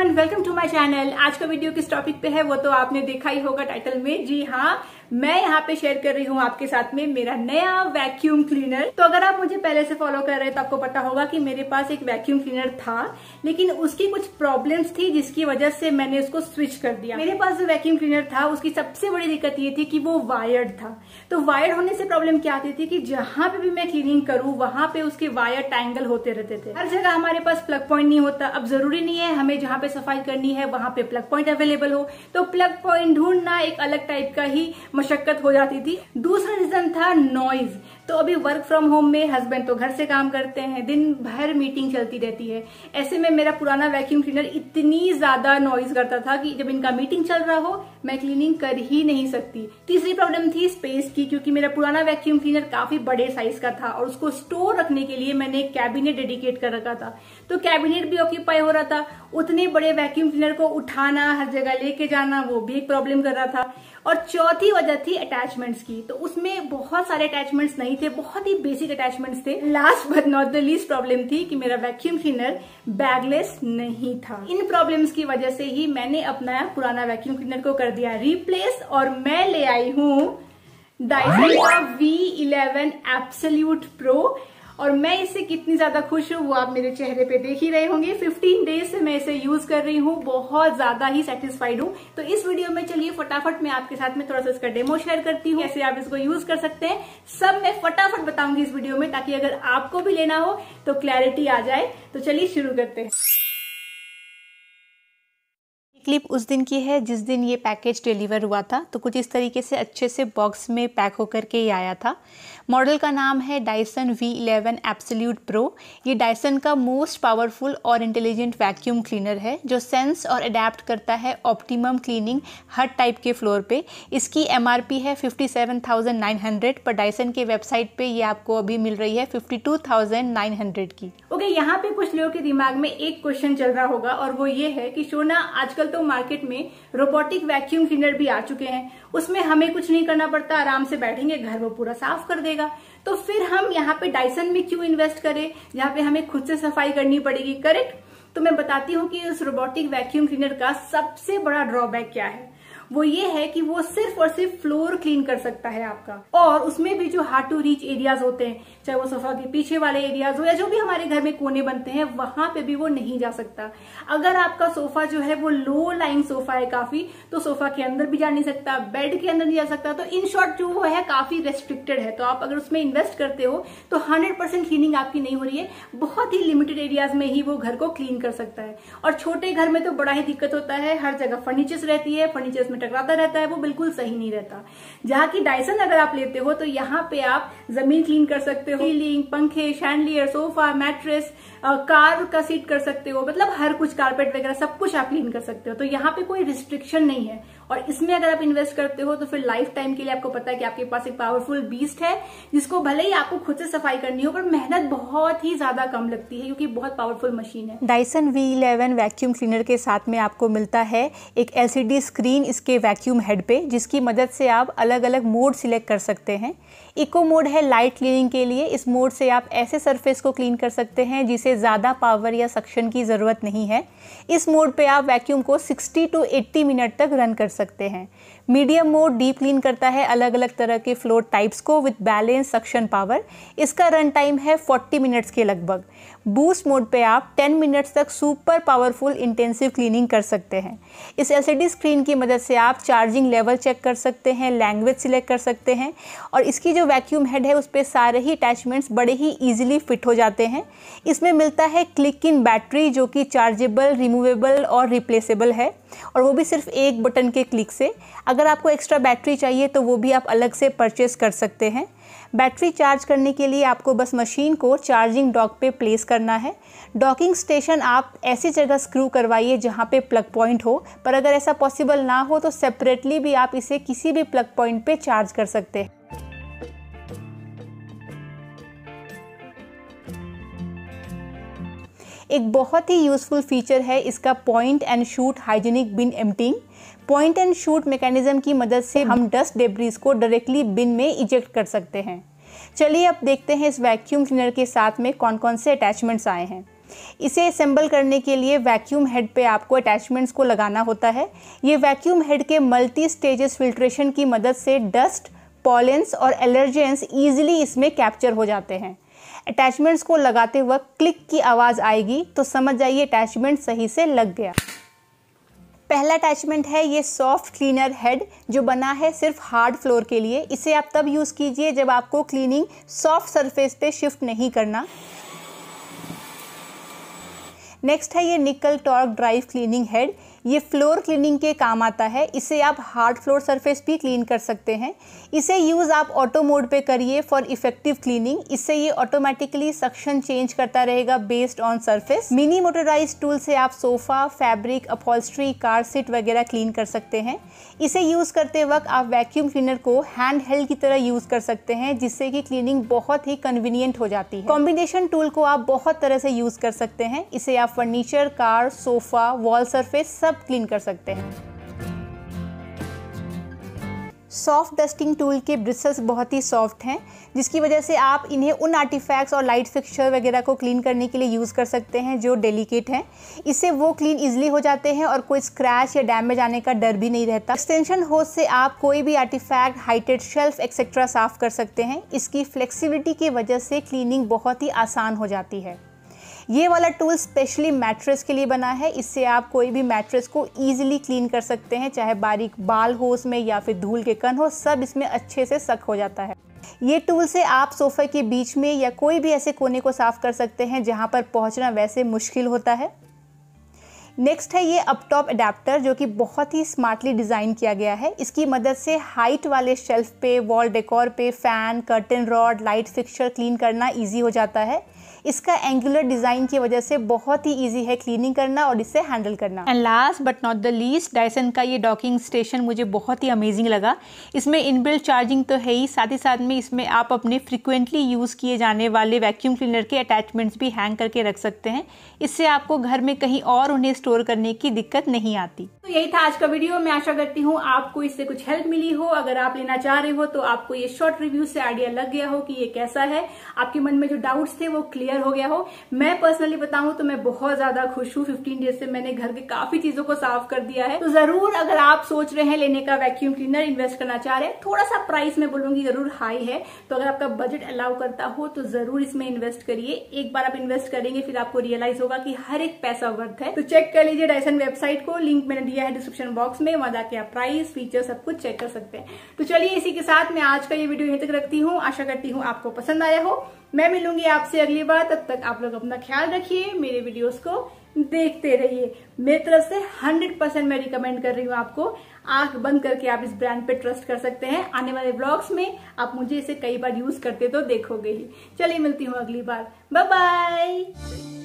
everyone welcome to my channel आज का video किस टॉपिक पे है वो तो आपने देखा ही होगा टाइटल में जी हाँ मैं यहाँ पे शेयर कर रही हूँ आपके साथ में मेरा नया वैक्यूम क्लीनर तो अगर आप मुझे पहले से फॉलो कर रहे हैं तो आपको पता होगा कि मेरे पास एक वैक्यूम क्लीनर था लेकिन उसकी कुछ प्रॉब्लम्स थी जिसकी वजह से मैंने उसको स्विच कर दिया मेरे पास जो वैक्यूम क्लीनर था उसकी सबसे बड़ी दिक्कत ये थी कि वो वायर्ड था तो वायर्ड होने से प्रॉब्लम क्या आती थी कि जहां पे भी मैं क्लीनिंग करूँ वहां पे उसके वायर टैंगल होते रहते थे हर जगह हमारे पास प्लग पॉइंट नहीं होता अब जरूरी नहीं है हमें जहाँ पे सफाई करनी है वहां पे प्लग पॉइंट अवेलेबल हो तो प्लग पॉइंट ढूंढना एक अलग टाइप का ही मशक्कत हो जाती थी दूसरा रीजन था नॉइज तो अभी वर्क फ्रॉम होम में हस्बैंड तो घर से काम करते हैं दिन भर मीटिंग चलती रहती है ऐसे में मेरा पुराना वैक्यूम क्लीनर इतनी ज्यादा नॉइज करता था कि जब इनका मीटिंग चल रहा हो मैं क्लीनिंग कर ही नहीं सकती तीसरी प्रॉब्लम थी स्पेस की क्योंकि मेरा पुराना वैक्यूम क्लीनर काफी बड़े साइज का था और उसको स्टोर रखने के लिए मैंने एक कैबिनेट डेडिकेट कर रखा था तो कैबिनेट भी ऑक्यूपाई हो रहा था उतने बड़े वैक्यूम क्लीनर को उठाना हर जगह लेके जाना वो भी एक प्रॉब्लम कर रहा था और चौथी वजह थी अटैचमेंट्स की तो उसमें बहुत सारे अटैचमेंट्स नहीं थे बहुत ही बेसिक अटैचमेंट्स थे last but not the least problem थी कि मेरा वैक्यूम क्लीनर बैगलेस नहीं था इन प्रॉब्लम्स की वजह से ही मैंने अपना पुराना वैक्यूम क्लीनर को कर दिया रिप्लेस और मैं ले आई हूँ डाइसन का वी इलेवन एप्सल्यूट प्रो और मैं इससे कितनी ज्यादा खुश हूँ वो आप मेरे चेहरे पे देख ही रहे होंगे 15 डेज से मैं इसे यूज कर रही हूँ बहुत ज्यादा ही सेटिस्फाइड हूँ तो इस वीडियो में चलिए फटाफट मैं आपके साथ में थोड़ा सा इसका डेमो शेयर करती हूँ कैसे आप इसको यूज कर सकते हैं सब मैं फटाफट बताऊंगी इस वीडियो में ताकि अगर आपको भी लेना हो तो क्लैरिटी आ जाए तो चलिए शुरू करते हैं क्लिप उस दिन की है जिस दिन ये पैकेज डिलीवर हुआ था तो कुछ इस तरीके से अच्छे से बॉक्स में पैक होकर के ये आया था मॉडल का नाम है Dyson V eleven absolute pro ये डायसन का मोस्ट पावरफुल और इंटेलिजेंट वैक्यूम क्लीनर है जो सेंस और अडेप्ट करता है ऑप्टिमम क्लीनिंग हर टाइप के फ्लोर पे इसकी एम है फिफ्टी पर डायसन के वेबसाइट पर यह आपको अभी मिल रही है फिफ्टी की देखोगे यहाँ पे कुछ लोगों के दिमाग में एक क्वेश्चन चल रहा होगा और वो ये है कि सोना आजकल तो मार्केट में रोबोटिक वैक्यूम क्लीनर भी आ चुके हैं उसमें हमें कुछ नहीं करना पड़ता आराम से बैठेंगे घर वो पूरा साफ कर देगा तो फिर हम यहाँ पे डाइसन में क्यों इन्वेस्ट करें जहाँ पे हमें खुद से सफाई करनी पड़ेगी करेक्ट तो मैं बताती हूँ कि उस रोबोटिक वैक्यूम क्लीनर का सबसे बड़ा ड्रॉबैक क्या है वो ये है कि वो सिर्फ और सिर्फ फ्लोर क्लीन कर सकता है आपका और उसमें भी जो हार्ड टू रीच एरियाज होते हैं चाहे वो सोफा के पीछे वाले एरियाज हो या जो भी हमारे घर में कोने बनते हैं वहां पे भी वो नहीं जा सकता अगर आपका सोफा जो है वो लो लाइन सोफा है काफी तो सोफा के अंदर भी जा नहीं सकता बेड के अंदर नहीं जा सकता तो इन शॉर्ट जो वो है काफी रेस्ट्रिक्टेड है तो आप अगर उसमें इन्वेस्ट करते हो तो हंड्रेड परसेंट क्लीनिंग आपकी नहीं हो रही है बहुत ही लिमिटेड एरियाज में ही वो घर को क्लीन कर सकता है और छोटे घर में तो बड़ा ही दिक्कत होता है हर जगह फर्नीचर्स रहती है फर्नीचर्स में टकराता रहता है वो बिल्कुल सही नहीं रहता जहाँ की डायसन अगर आप लेते हो तो यहाँ पे आप जमीन क्लीन कर सकते हो सीलिंग पंखे शैंडलियर सोफा मैट्रेस कार का सीट कर सकते हो मतलब हर कुछ कारपेट वगैरह सब कुछ आप क्लीन कर सकते हो तो यहाँ पे कोई रिस्ट्रिक्शन नहीं है और इसमें अगर आप इन्वेस्ट करते हो तो फिर लाइफ टाइम के लिए आपको पता है कि आपके पास एक पावरफुल बीस्ट है जिसको भले ही आपको खुद से सफाई करनी हो पर मेहनत बहुत ही ज्यादा कम लगती है क्योंकि बहुत पावरफुल मशीन है Dyson V eleven vacuum cleaner के साथ में आपको मिलता है एक एल स्क्रीन इसके वैक्यूम हेड पे जिसकी मदद से आप अलग अलग मोड सिलेक्ट कर सकते हैं इको मोड है लाइट क्लीनिंग के लिए इस मोड से आप ऐसे सरफेस को क्लीन कर सकते हैं जिसे ज़्यादा पावर या सक्शन की ज़रूरत नहीं है इस मोड पे आप वैक्यूम को 60 टू 80 मिनट तक रन कर सकते सकते हैं मीडियम मोड डीप क्लीन करता है अलग अलग तरह के फ्लोर टाइप्स को विथ बैलेंस सक्शन पावर इसका रन टाइम है 40 मिनट्स के लगभग बूस्ट मोड पे आप 10 मिनट्स तक सुपर पावरफुल इंटेंसिव क्लीनिंग कर सकते हैं इस एलसीडी स्क्रीन की मदद से आप चार्जिंग लेवल चेक कर सकते हैं लैंग्वेज सिलेक्ट कर सकते हैं और इसकी जो वैक्यूम हेड है उस पर सारे ही अटैचमेंट्स बड़े ही ईजिली फिट हो जाते हैं इसमें मिलता है क्लिक इन बैटरी जो कि चार्जेबल रिमूवेबल और रिप्लेसेबल है और वो भी सिर्फ एक बटन के क्लिक से अगर आपको एक्स्ट्रा बैटरी चाहिए तो वो भी आप अलग से परचेस कर सकते हैं बैटरी चार्ज करने के लिए आपको बस मशीन को चार्जिंग डॉक पे प्लेस करना है डॉकिंग स्टेशन आप ऐसी जगह स्क्रू करवाइए जहाँ पे प्लग पॉइंट हो पर अगर ऐसा पॉसिबल ना हो तो सेपरेटली भी आप इसे किसी भी प्लग पॉइंट पे चार्ज कर सकते हैं एक बहुत ही यूज़फुल फीचर है इसका point and shoot hygienic bin emptying point and shoot mechanism की मदद से हम डस्ट डेब्रीज को डायरेक्टली बिन में इजेक्ट कर सकते हैं चलिए अब देखते हैं इस वैक्यूम क्लीनर के साथ में कौन कौन से अटैचमेंट्स आए हैं इसे असेंबल करने के लिए वैक्यूम हेड पे आपको अटैचमेंट्स को लगाना होता है ये वैक्यूम हेड के मल्टी स्टेजेस फिल्ट्रेशन की मदद से डस्ट पॉलेंस और एलर्जेंस ईजिली इसमें कैप्चर हो जाते हैं अटैचमेंट्स को लगाते वक्त क्लिक की आवाज़ आएगी तो समझ जाइए अटैचमेंट सही से लग गया पहला अटैचमेंट है ये सॉफ्ट क्लीनर हेड जो बना है सिर्फ हार्ड फ्लोर के लिए इसे आप तब यूज़ कीजिए जब आपको क्लीनिंग सॉफ्ट सरफेस पे शिफ्ट नहीं करना नेक्स्ट है ये nickel torque drive cleaning head ये फ्लोर क्लीनिंग के काम आता है इसे आप हार्ड फ्लोर सरफेस भी क्लीन कर सकते हैं इसे यूज़ आप ऑटो मोड पे करिए फॉर इफेक्टिव क्लीनिंग इससे ये ऑटोमेटिकली सक्शन चेंज करता रहेगा based on surface mini motorized tool से आप sofa fabric upholstery car seat वगैरह क्लीन कर सकते हैं इसे यूज़ करते वक्त आप वैक्यूम क्लीनर को हैंड हेल्ड की तरह यूज़ कर सकते हैं जिससे कि क्लीनिंग बहुत ही कन्वीनियंट हो जाती है कॉम्बिनेशन टूल को आप बहुत तरह से यूज़ कर सकते हैं इसे आप furniture car sofa wall surface सब आप क्लीन कर सकते हैं सॉफ्ट डस्टिंग टूल के ब्रिसल्स बहुत ही सॉफ्ट हैं जिसकी वजह से आप इन्हें उन आर्टिफैक्ट्स और लाइट फिक्सचर वगैरह को क्लीन करने के लिए यूज़ कर सकते हैं जो डेलिकेट हैं इससे वो क्लीन ईजिली हो जाते हैं और कोई स्क्रैच या डैमेज आने का डर भी नहीं रहता एक्सटेंशन होज से आप कोई भी आर्टिफैक्ट हाइटेड शेल्फ एक्सेट्रा साफ कर सकते हैं इसकी फ्लेक्सीबिलिटी की वजह से क्लीनिंग बहुत ही आसान हो जाती है ये वाला टूल स्पेशली मैट्रेस के लिए बना है इससे आप कोई भी मैट्रेस को ईजिली क्लीन कर सकते हैं चाहे बारीक बाल हो उसमें या फिर धूल के कण हो सब इसमें अच्छे से सक हो जाता है ये टूल से आप सोफ़े के बीच में या कोई भी ऐसे कोने को साफ़ कर सकते हैं जहाँ पर पहुँचना वैसे मुश्किल होता है नेक्स्ट है ये अपटॉप अडेप्टर जो कि बहुत ही स्मार्टली डिज़ाइन किया गया है इसकी मदद से हाइट वाले शेल्फ पे वॉल डेकोर पे fan curtain rod light fixture clean करना इजी हो जाता है इसका एंगुलर डिज़ाइन की वजह से बहुत ही इजी है क्लीनिंग करना और इसे हैंडल करना and last but not the least Dyson का ये डॉकिंग स्टेशन मुझे बहुत ही अमेजिंग लगा इसमें इनबिल्ट चार्जिंग तो है ही साथ ही साथ में इसमें आप अपने फ्रिक्वेंटली यूज़ किए जाने वाले वैक्यूम क्लीनर के अटैचमेंट्स भी हैंग करके रख सकते हैं इससे आपको घर में कहीं और उन्हें स्टोर करने की दिक्कत नहीं आती तो यही था आज का वीडियो मैं आशा करती हूँ आपको इससे कुछ हेल्प मिली हो अगर आप लेना चाह रहे हो तो आपको ये शॉर्ट रिव्यू से आइडिया लग गया हो कि ये कैसा है आपके मन में जो डाउट्स थे वो क्लियर हो गया हो मैं पर्सनली बताऊं तो मैं बहुत ज्यादा खुश हूँ फिफ्टीन डेज से मैंने घर के काफी चीजों को साफ कर दिया है तो जरूर अगर आप सोच रहे हैं लेने का वैक्यूम क्लीनर इन्वेस्ट करना चाह रहे हैं थोड़ा सा प्राइस में बोलूंगी जरूर हाई है तो अगर आपका बजट अलाउ करता हो तो जरूर इसमें इन्वेस्ट करिए एक बार आप इन्वेस्ट करेंगे फिर आपको रियलाइज होगा कि हर एक पैसा वर्थ है तो चेक कर लीजिए डायसन वेबसाइट को लिंक मैंने दिया है डिस्क्रिप्शन बॉक्स में वहां जाके आप प्राइस फीचर सब कुछ चेक कर सकते हैं तो चलिए इसी के साथ मैं आज का ये वीडियो यहीं तक रखती हूँ आशा करती हूँ आपको पसंद आया हो मैं मिलूंगी आपसे अगली बार तब तक आप लोग अपना ख्याल रखिए मेरे वीडियोस को देखते रहिए मेरी तरफ से 100 परसेंट मैं रिकमेंड कर रही हूँ आपको आंख बंद करके आप इस ब्रांड पे ट्रस्ट कर सकते हैं आने वाले ब्लॉग्स में आप मुझे इसे कई बार यूज करते तो देखोगे ही चलिए मिलती हूँ अगली बार बाय